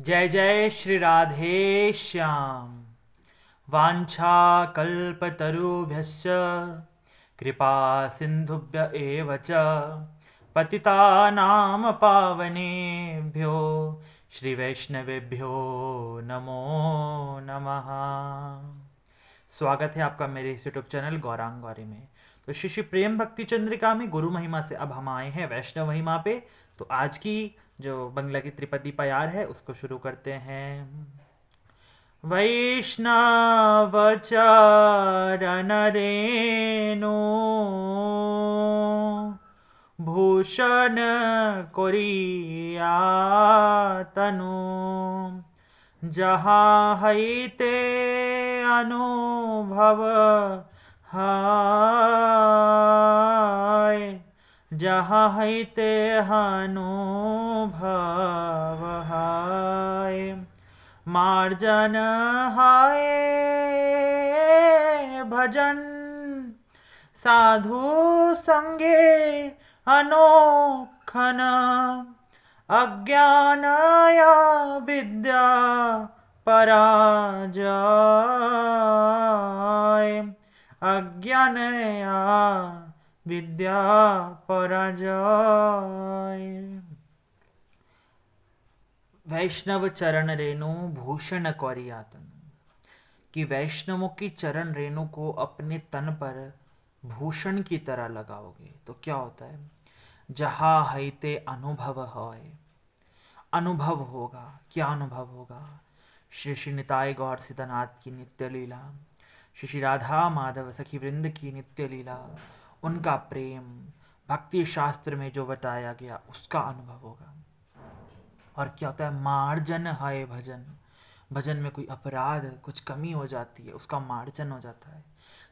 जय जय श्री राधे श्याम वाछा कल्पतरुभ्य कृपा सिंधुभ्य एव पावनेभ्यो श्री वैष्णवेभ्यो नमो नमः स्वागत है आपका मेरे इस यूट्यूब चैनल गौरांग गौरी में तो श्री श्री प्रेम भक्ति चंद्रिका में गुरु महिमा से अब हम आए हैं वैष्णव महिमा पे तो आज की जो बंगला की त्रिपदी पयार है उसको शुरू करते हैं वैष्णव वैष्णवचारणरेणो भूषण कोरियातनु जहाँ हईते अनुभव हाय जहाँ हईते भव हाय मार्जन हाय भजन साधु संगे अनोखन या विद्या पराजय अज्ञानया विद्या पराजय वैष्णव चरण रेणु भूषण कौरी कि वैष्णवों की चरण रेणु को अपने तन पर भूषण की तरह लगाओगे तो क्या होता है जहा हईते अनुभव है अनुभव होगा क्या अनुभव होगा श्री श्री निताय गौर सिद्धनाथ की नित्य लीला श्री श्री राधा माधव सखी वृंद की नित्य लीला उनका प्रेम भक्ति शास्त्र में जो बताया गया उसका अनुभव होगा और क्या होता है मार्जन है भजन भजन में कोई अपराध कुछ कमी हो जाती है उसका मार्जन हो जाता है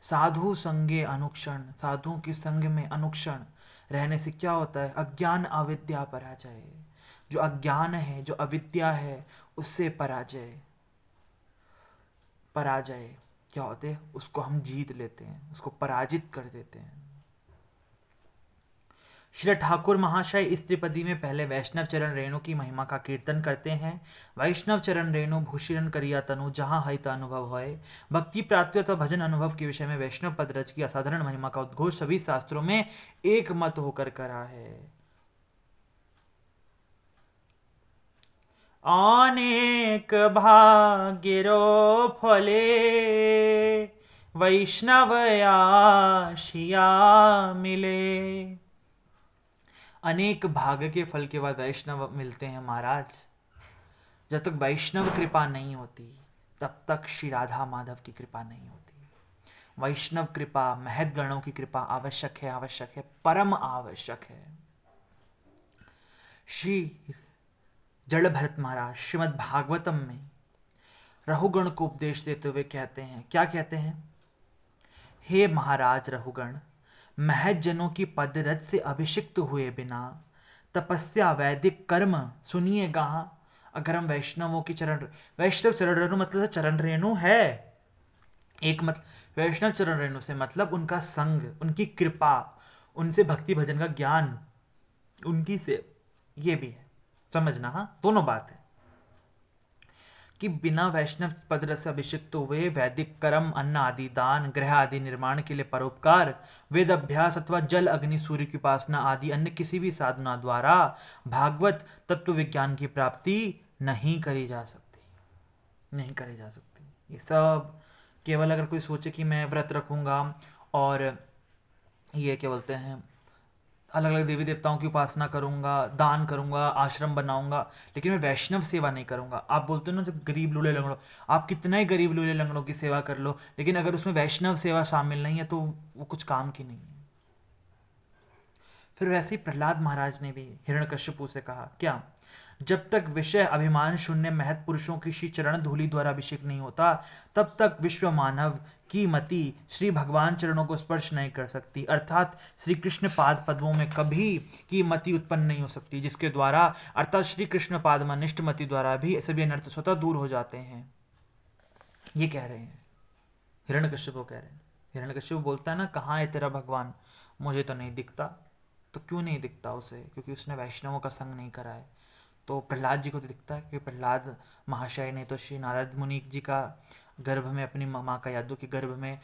साधु संगे अनुक्षण साधुओं के संग में अनुक्षण रहने से क्या होता है अज्ञान अविद्या पराजय जो अज्ञान है जो अविद्या है उससे पराजय पराजय क्या होते हैं उसको हम जीत लेते हैं उसको पराजित कर देते हैं श्री ठाकुर महाशय इस त्रिपदी में पहले वैष्णव चरण रेणु की महिमा का कीर्तन करते हैं वैष्णव चरण रेणु भूषिरण करिया तनु जहाँ हित अनुभव होए भक्ति प्राप्ति तथा भजन अनुभव के विषय में वैष्णव पद रच की असाधारण महिमा का उद्घोष सभी शास्त्रों में एक मत होकर करा है अनेक भाग्यरो फले वैष्णव आशिया मिले अनेक भाग के फल के बाद वैष्णव मिलते हैं महाराज जब तक वैष्णव कृपा नहीं होती तब तक श्री राधा माधव की कृपा नहीं होती वैष्णव कृपा महद गणों की कृपा आवश्यक है आवश्यक है परम आवश्यक है श्री जड़ भरत महाराज श्रीमद भागवतम में रहुगण को उपदेश देते हुए कहते हैं क्या कहते हैं हे महाराज रहुगण महजनों की पदरथ से अभिषिक्त हुए बिना तपस्या वैदिक कर्म सुनिएगा अगर हम वैष्णवों की चरण वैष्णव चरण रेणु मतलब तो चरण रेणु है एक मतलब वैष्णव चरण रेणु से मतलब उनका संग उनकी कृपा उनसे भक्ति भजन का ज्ञान उनकी से ये भी है समझना हाँ दोनों बात है कि बिना वैष्णव पद से अभिषिक्त हुए वैदिक कर्म अन्न आदि दान ग्रह आदि निर्माण के लिए परोपकार वेद अभ्यास अथवा जल अग्नि सूर्य की उपासना आदि अन्य किसी भी साधना द्वारा भागवत तत्व विज्ञान की प्राप्ति नहीं करी जा सकती नहीं करी जा सकती ये सब केवल अगर कोई सोचे कि मैं व्रत रखूँगा और ये क्या बोलते हैं अलग अलग देवी देवताओं की उपासना करूंगा दान करूंगा आश्रम बनाऊंगा लेकिन मैं वैष्णव सेवा नहीं करूंगा आप बोलते हो ना जब गरीब लूले लंगड़ो आप कितना ही गरीब लूले लंगड़ों की सेवा कर लो लेकिन अगर उसमें वैष्णव सेवा शामिल नहीं है तो वो कुछ काम की नहीं है फिर वैसे ही प्रहलाद महाराज ने भी हिरण्यकश्यपु से कहा क्या जब तक विषय अभिमान शून्य महत पुरुषों की श्री चरण धूलि द्वारा अभिषेक नहीं होता तब तक विश्व मानव की मति श्री भगवान चरणों को स्पर्श नहीं कर सकती अर्थात श्री कृष्ण पाद पद्मों में कभी की मति उत्पन्न नहीं हो सकती जिसके द्वारा अर्थात श्री कृष्ण पाद मनिष्ठ मति द्वारा भी सभी अनर्थ स्वतः दूर हो जाते हैं ये कह रहे हैं हिरण को कह रहे हैं हिरण कश्यप बोलता है ना कहाँ है तेरा भगवान मुझे तो नहीं दिखता तो क्यों नहीं दिखता उसे क्योंकि उसने वैष्णवों का संग नहीं करा है तो प्रहलाद जी को तो दिखता है कि प्रहलाद महाशय ने तो श्री नारद मुनि जी का गर्भ में अपनी माँ का यादव के गर्भ में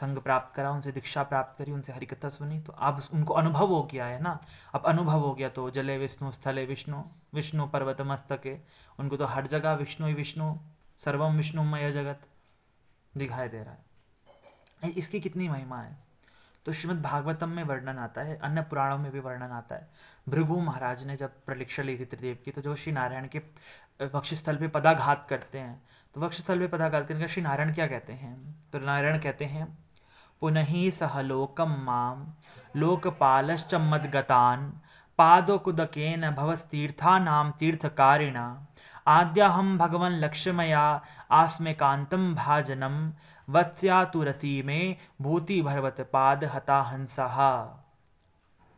संग प्राप्त करा उनसे दीक्षा प्राप्त करी उनसे हरिकथा सुनी तो अब उनको अनुभव हो गया है ना अब अनुभव हो गया तो जले विष्णु स्थले विष्णु विष्णु पर्वत मस्तक उनको तो हर जगह विष्णु ही विष्णु सर्वम विष्णुमय जगत दिखाई दे रहा है इसकी कितनी महिमा है तो श्रीमद् भागवतम में वर्णन आता है अन्य पुराणों में भी वर्णन आता है भृगु महाराज ने जब प्रलिक्षा ली थी त्रिदेव की तो जो श्री नारायण के वक्षस्थल पर पदाघात करते हैं तो वक्षस्थल पे पदाघात करने का श्री नारायण क्या कहते हैं तो नारायण कहते हैं पुनः सहलोकम माम लोकपालश्च मदगतान पादोकुदकेन भवस्तीर्थानाम तीर्थकारिणा आद्याहं भगवन लक्ष्मया भाजनम वत्स्या तु रसी में भूति भरवत पाद हता हंसा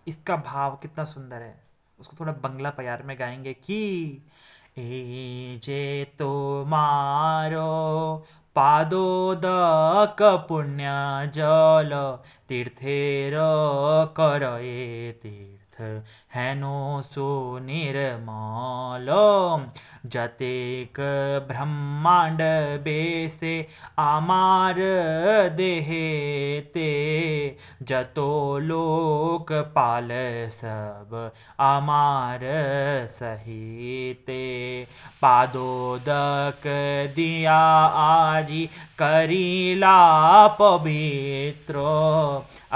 इसका भाव कितना सुंदर है उसको थोड़ा बंगला प्यार में गाएंगे कि ए जे तो मारो पादो द पुण्य जल तीर्थे कर तीर्थ हैनो सो निर्मल जतेक ब्रह्मांड बेसे आमार देहेते जतो लोक पाल सब आमार सहिते पादोदक दिया आजी करीला पवित्र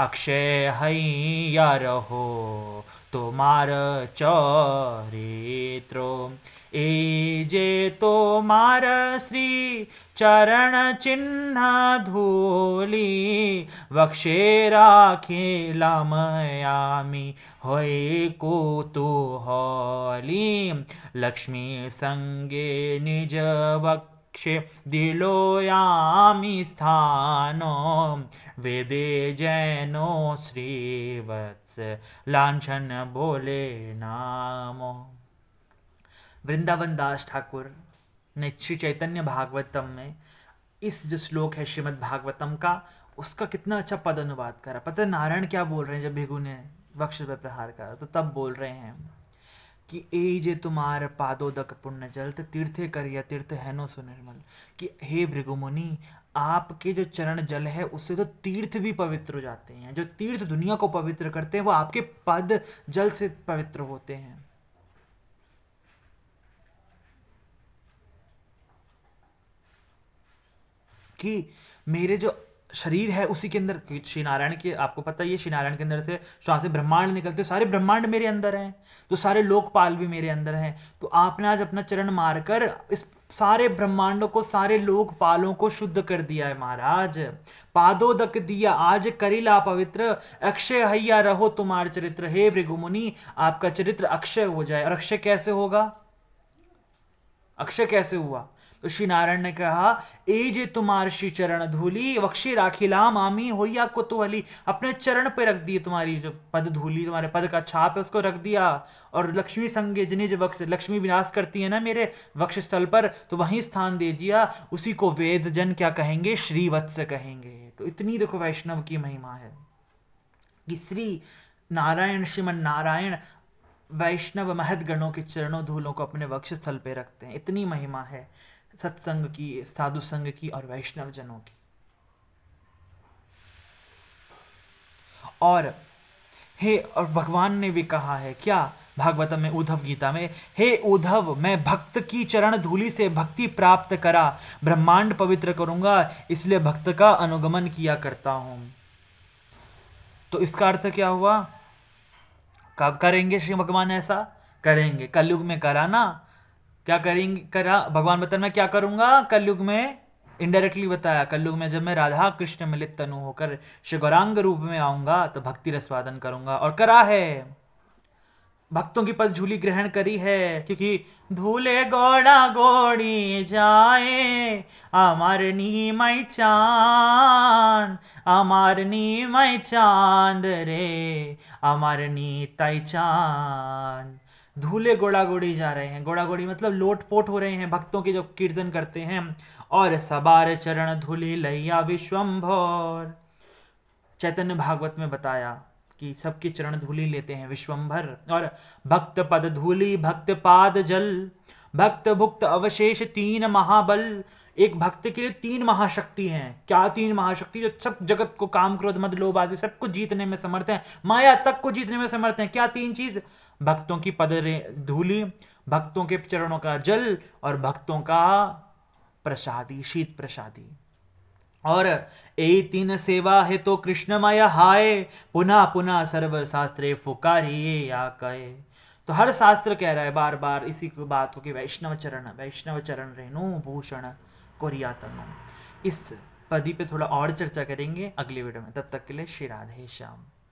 अक्षय हैया रहो तुम्हार चरित्र जे तो मार श्री चरण चिन्ह धूली वक्षे राखे लमयामी तो कुतूहली लक्ष्मी संगे निज वक्षे क्षे स्थानो वेदे जैनो श्रीवत्स लाछन बोले नामो वृंदावन दास ठाकुर ने श्री चैतन्य भागवतम में इस जो श्लोक है श्रीमद् भागवतम का उसका कितना अच्छा पद अनुवाद करा पता नारायण क्या बोल रहे हैं जब भिगु ने वक्ष पर प्रहार करा तो तब बोल रहे हैं कि ए जे तुम्हार पादोदक पुण्य जल तीर्थे कर या तीर्थ है नो सुनिर्मल कि हे भृगु मुनि आपके जो चरण जल है उससे तो तीर्थ भी पवित्र हो जाते हैं जो तीर्थ दुनिया को पवित्र करते हैं वो आपके पद जल से पवित्र होते हैं कि मेरे जो शरीर है उसी के अंदर श्री नारायण के आपको पता ही है श्री नारायण के अंदर से श्वास ब्रह्मांड निकलते सारे ब्रह्मांड मेरे अंदर हैं तो सारे लोकपाल भी मेरे अंदर हैं तो आपने आज अपना चरण मारकर इस सारे ब्रह्मांडों को सारे लोकपालों को शुद्ध कर दिया है महाराज पादोदक दिया आज करीला पवित्र अक्षय हैया रहो तुम्हार चरित्र हे भृगुमुनि आपका चरित्र अक्षय हो जाए और अक्षय कैसे होगा अक्षय कैसे हुआ तो श्री नारायण ने कहा ए जे तुम्हार श्री चरण धूली वक्षी आमी हो या कुतुहली अपने चरण पे रख दिए तुम्हारी जो पद धूली तुम्हारे पद का छाप है उसको रख दिया और लक्ष्मी संग जो वक्ष लक्ष्मी विनाश करती है ना मेरे वक्ष स्थल पर तो वहीं स्थान दे दिया उसी को वेद जन क्या कहेंगे श्रीवत्स कहेंगे तो इतनी देखो वैष्णव की महिमा है कि श्री नारायण श्रीमन नारायण वैष्णव महद गणों के चरणों धूलों को अपने वक्ष स्थल पर रखते हैं इतनी महिमा है सत्संग की साधु संघ की और वैष्णव जनों की और हे और भगवान ने भी कहा है क्या भागवतम में उद्धव गीता में हे उद्धव मैं भक्त की चरण धूलि से भक्ति प्राप्त करा ब्रह्मांड पवित्र करूंगा इसलिए भक्त का अनुगमन किया करता हूं तो इसका अर्थ क्या हुआ कब करेंगे श्री भगवान ऐसा करेंगे कलयुग में कराना क्या करेंगे करा भगवान बता मैं क्या करूंगा कलयुग में इनडायरेक्टली बताया कलयुग में जब मैं राधा कृष्ण मिलित तनु होकर शिगौरांग रूप में आऊंगा तो भक्ति रसवादन करूंगा और करा है भक्तों की पद झूली ग्रहण करी है क्योंकि धूले गोड़ा गोड़ी जाए आमार नी मई चांद आमार नी मई चांद रे आमार नी तई चांद धूले गोड़ा गोड़ी जा रहे हैं गोड़ा गोड़ी मतलब लोट पोट हो रहे हैं भक्तों के जब कीर्तन करते हैं और सबार चरण धूलि लैया विश्वम्भर चैतन्य भागवत में बताया कि सबकी चरण धूली लेते हैं विश्वम्भर और भक्त पद धूली भक्त पाद जल भक्त भुक्त अवशेष तीन महाबल एक भक्त के लिए तीन महाशक्ति हैं क्या तीन महाशक्ति जो सब जगत को काम क्रोध मद लोभ आदि सबको जीतने में समर्थ हैं माया तक को जीतने में समर्थ हैं क्या तीन चीज भक्तों की पदरें धूली भक्तों के चरणों का जल और भक्तों का प्रसादी शीत प्रसादी और ए तीन सेवा है तो कृष्ण माया हाय पुनः पुनः सर्वशास्त्रे फुकारिये कहे तो हर शास्त्र कह रहा है बार बार इसी को बात हो कि वैष्णव चरण वैष्णव चरण रेणु भूषण कोरियातनु इस पदी पे थोड़ा और चर्चा करेंगे अगले वीडियो में तब तक के लिए श्री राधे श्याम